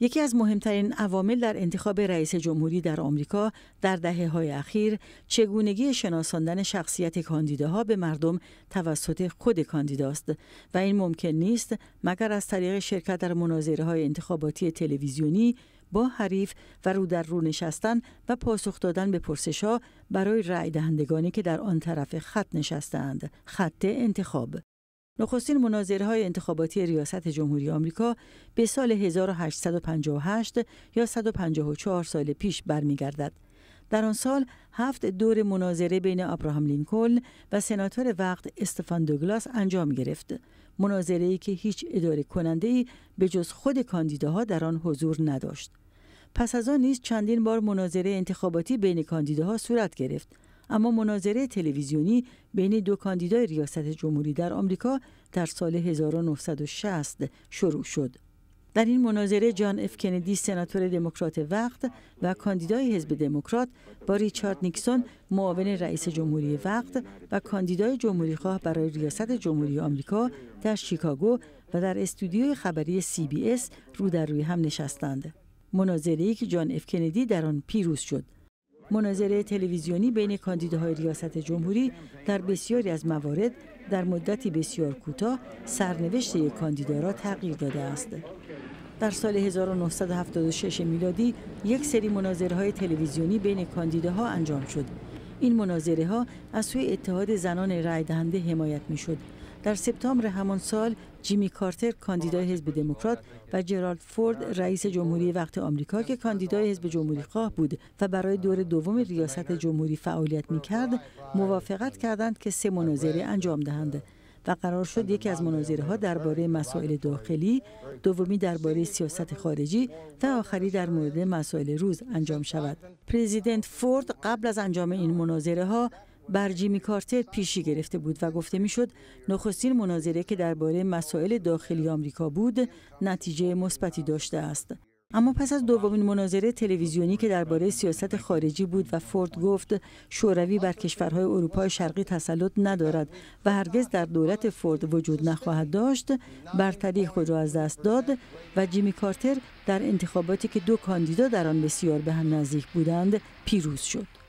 یکی از مهمترین عوامل در انتخاب رئیس جمهوری در آمریکا در دهه های اخیر چگونگی شناساندن شخصیت کاندیداها به مردم توسط خود کاندیداست و این ممکن نیست مگر از طریق شرکت در مناظره های انتخاباتی تلویزیونی با حریف و رو در رو نشستن و پاسخ دادن به ها برای رأی دهندگانی که در آن طرف خط نشستند خط انتخاب نخستین مناظره های انتخاباتی ریاست جمهوری آمریکا به سال 1858 یا 154 سال پیش برمیگردد. در آن سال هفت دور مناظره بین ابراهام لینکلن و سناتور وقت استفان دوگلاس انجام گرفت. مناظره ای که هیچ اداره کننده ای به جز خود کاندیداها در آن حضور نداشت. پس از آن نیز چندین بار مناظره انتخاباتی بین کاندیداها صورت گرفت. اما مناظره تلویزیونی بین دو کاندیدای ریاست جمهوری در آمریکا در سال 1960 شروع شد. در این مناظره جان اف کندی سناتور دموکرات وقت و کاندیدای حزب دموکرات با ریچارد نیکسون معاون رئیس جمهوری وقت و کاندیدای جمهوری خواه برای ریاست جمهوری آمریکا در شیکاگو و در استودیوی خبری سی بی اس رو در روی هم نشستند. مناظره ای که جان اف کندی در آن پیروز شد. مناظره تلویزیونی بین کاندیداهای ریاست جمهوری در بسیاری از موارد در مدتی بسیار کوتاه سرنوشت یک کاندیدا را تغییر داده است. در سال 1976 میلادی یک سری های تلویزیونی بین کاندیداها انجام شد. این مناظره ها از سوی اتحاد زنان رای دهنده حمایت می شد در سپتامبر همان سال جیمی کارتر کاندیدای حزب دموکرات و جرالد فورد رئیس جمهوری وقت آمریکا که کاندیدای حزب جمهوری خواه بود و برای دور دوم ریاست جمهوری فعالیت می کرد موافقت کردند که سه مناظره انجام دهند و قرار شد یکی از مناظره ها درباره مسائل داخلی، دومی درباره سیاست خارجی و آخری در مورد مسائل روز انجام شود. پرزیدنت فورد قبل از انجام این مناظره ها بر جیمی کارتر پیشی گرفته بود و گفته میشد نخستین مناظره که درباره مسائل داخلی آمریکا بود نتیجه مثبتی داشته است اما پس از دومین مناظره تلویزیونی که درباره سیاست خارجی بود و فورد گفت شوروی بر کشورهای اروپای شرقی تسلط ندارد و هرگز در دولت فورد وجود نخواهد داشت برتری خود را از دست داد و جیمی کارتر در انتخاباتی که دو کاندیدا در آن بسیار به هم نزدیک بودند پیروز شد